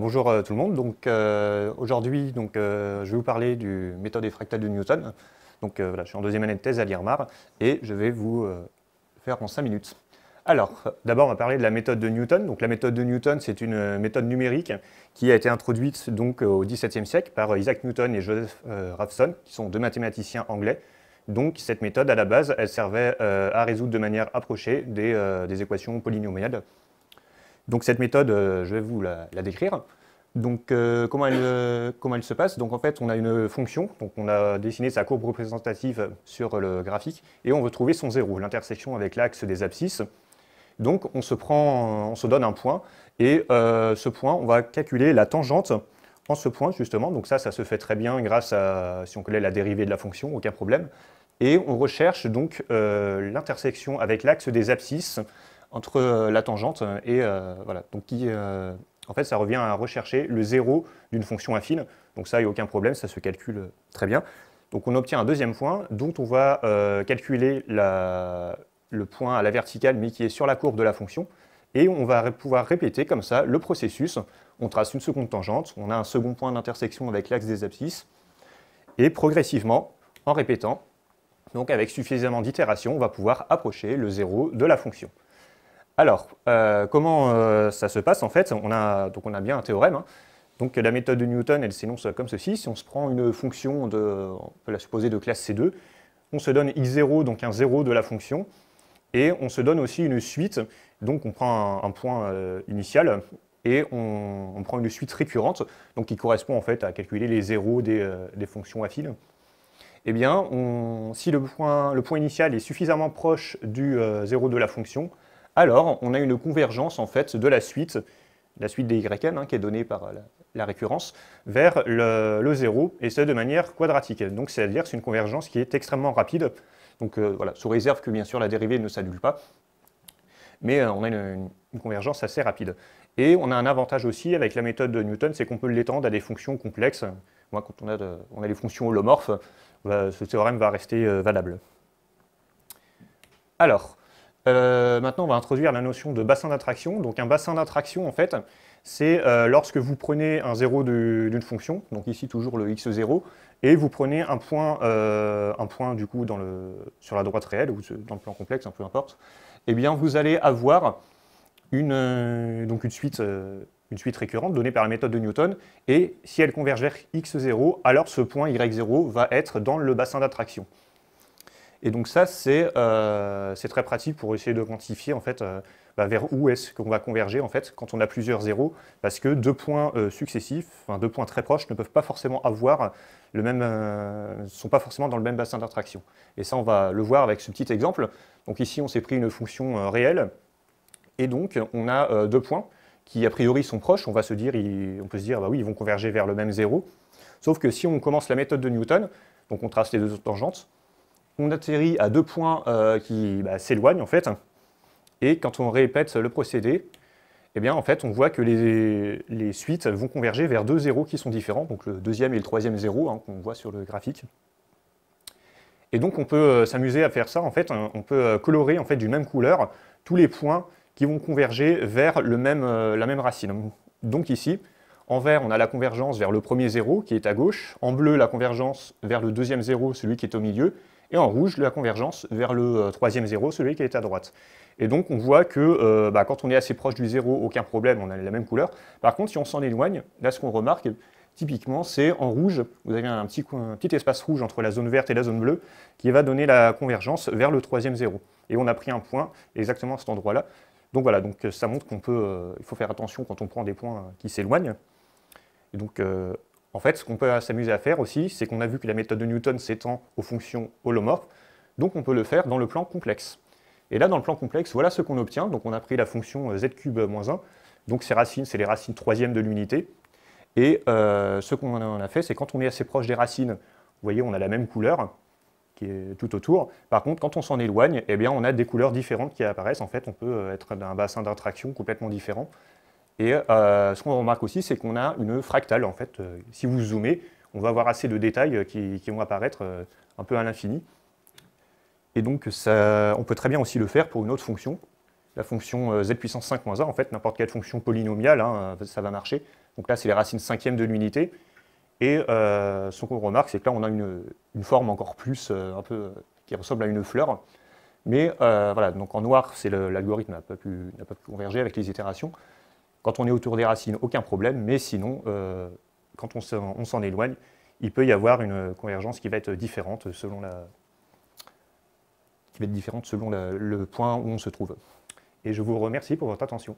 bonjour tout le monde. Donc euh, aujourd'hui, donc euh, je vais vous parler du méthode des fractales de Newton. Donc euh, je suis en deuxième année de thèse à l'IRMAR et je vais vous faire en cinq minutes. Alors, d'abord, on va parler de la méthode de Newton. Donc la méthode de Newton, c'est une méthode numérique qui a été introduite donc au XVIIe siècle par Isaac Newton et Joseph Raphson, qui sont deux mathématiciens anglais. Donc cette méthode, à la base, elle servait à résoudre de manière approchée des, des équations polynomiales donc cette méthode, euh, je vais vous la, décrire. Donc euh, comment, elle, euh, comment, elle, se passe Donc en fait, on a une fonction, donc on a dessiné sa courbe représentative sur le graphique, et on veut trouver son zéro, l'intersection avec l'axe des abscisses. Donc on se, prend, on se donne un point, et ce point, on va calculer la tangente en ce point justement, donc ça, ça se fait très bien grâce à, si on connaît la dérivée de la fonction, aucun problème. Et on recherche donc l'intersection avec l'axe des abscisses entre euh, la tangente et euh, voilà. Donc qui, euh, en fait, ça revient à rechercher le zéro d'une fonction affine. Donc ça, il n'y a aucun problème, ça se calcule très bien. Donc on obtient un deuxième point dont on va calculer le point à la verticale mais qui est sur la courbe de la fonction. Et on va pouvoir répéter comme ça le processus. On trace une seconde tangente, on a un second point d'intersection avec l'axe des abscisses. Et progressivement, en répétant, donc avec suffisamment d'itérations, on va pouvoir approcher le zéro de la fonction. Alors, euh, comment euh, ça se passe en fait on a, donc on a bien un théorème. Hein. Donc la méthode de Newton, elle s'énonce comme ceci. Si on se prend une fonction, de, on peut la supposer de classe C2, on se donne x0, donc un 0 de la fonction, et on se donne aussi une suite, donc on prend un, point euh, initial, et on, prend une suite récurrente, donc qui correspond en fait à calculer les zéros des, fonctions affines. Eh bien, si le point, initial est suffisamment proche du zéro de la fonction, alors on a une convergence en fait de la suite, la suite des YN hein, qui est donnée par euh, la, récurrence, vers le, zéro, et c'est de manière quadratique. Donc c'est-à-dire c'est une convergence qui est extrêmement rapide, donc euh, voilà, sous réserve que bien sûr la dérivée ne s'annule pas, mais euh, on a une, convergence assez rapide. Et on a un avantage aussi avec la méthode de Newton, c'est qu'on peut l'étendre à des fonctions complexes. Moi, quand on a, on a des fonctions holomorphes, bah, ce théorème va rester valable. Alors, euh, maintenant, on va introduire la notion de bassin d'attraction. Donc un bassin d'attraction, en fait, c'est euh, lorsque vous prenez un zéro d'une fonction, donc ici toujours le x0, et vous prenez un point, euh, du coup sur la droite réelle ou dans le plan complexe, hein, peu importe, et eh bien vous allez avoir une, suite, une suite récurrente donnée par la méthode de Newton, et si elle converge vers x0, alors ce point y0 va être dans le bassin d'attraction. Et donc ça, euh, c'est très pratique pour essayer de quantifier en fait, euh, bah, vers où est-ce qu'on va converger en fait, quand on a plusieurs zéros, parce que deux points euh, successifs, deux points très proches, ne peuvent pas forcément avoir le même, ne sont pas forcément dans le même bassin d'attraction. Et ça, on va le voir avec ce petit exemple. Donc ici, on s'est pris une fonction réelle, et donc on a deux points qui a priori sont proches. On va se dire, on peut se dire, bah oui, ils vont converger vers le même zéro. Sauf que si on commence la méthode de Newton, donc on trace les deux tangentes, on atterrit à deux points euh, qui bah, s'éloignent en fait. Et quand on répète le procédé, eh bien en fait on voit que les, suites vont converger vers deux zéros qui sont différents, donc le deuxième et le troisième zéro hein, qu'on voit sur le graphique. Et donc on peut euh, s'amuser à faire ça en fait, on peut euh, colorer en fait d'une même couleur tous les points qui vont converger vers même, la même racine. Donc ici, en vert, on a la convergence vers le premier zéro qui est à gauche, en bleu, la convergence vers le deuxième zéro, celui qui est au milieu, et en rouge la convergence vers le euh, troisième zéro, celui qui est à droite. Et donc on voit que euh, bah, quand on est assez proche du zéro, aucun problème, on a la même couleur. Par contre, si on s'en éloigne, là ce qu'on remarque, typiquement, c'est en rouge, vous avez un petit, espace rouge entre la zone verte et la zone bleue qui va donner la convergence vers le troisième zéro. Et on a pris un point exactement à cet endroit-là. Donc voilà, donc euh, ça montre qu'on peut, il faut faire attention quand on prend des points qui s'éloignent. donc en fait, ce qu'on peut s'amuser à faire aussi, c'est qu'on a vu que la méthode de Newton s'étend aux fonctions holomorphes, donc on peut le faire dans le plan complexe. Et là, dans le plan complexe, voilà ce qu'on obtient. Donc on a pris la fonction z cube moins 1, donc ces racines, c'est les racines troisièmes de l'unité. Et euh, ce qu'on a fait, c'est quand on est assez proche des racines, vous voyez, on a la même couleur qui est tout autour. Par contre, quand on s'en éloigne, eh bien, on a des couleurs différentes qui apparaissent. En fait, on peut euh, être dans un bassin d'attraction complètement différent. Et euh, ce qu'on remarque aussi, c'est qu'on a une fractale, en fait. Euh, si vous zoomez, on va avoir assez de détails euh, qui, vont apparaître un peu à l'infini. Et donc, on peut très bien aussi le faire pour une autre fonction, la fonction z puissance 5 moins 1, en fait, n'importe quelle fonction polynomiale, hein, ça va marcher. Donc là, c'est les racines cinquièmes de l'unité. Et ce qu'on remarque, c'est que là, on a une, forme encore plus, un peu, qui ressemble à une fleur. Mais voilà, donc en noir, c'est l'algorithme n'a pas, pu converger avec les itérations. Quand on est autour des racines, aucun problème, mais sinon, euh, quand on s'en éloigne, il peut y avoir une convergence qui va être différente selon, qui va être différente selon le point où on se trouve. Et je vous remercie pour votre attention.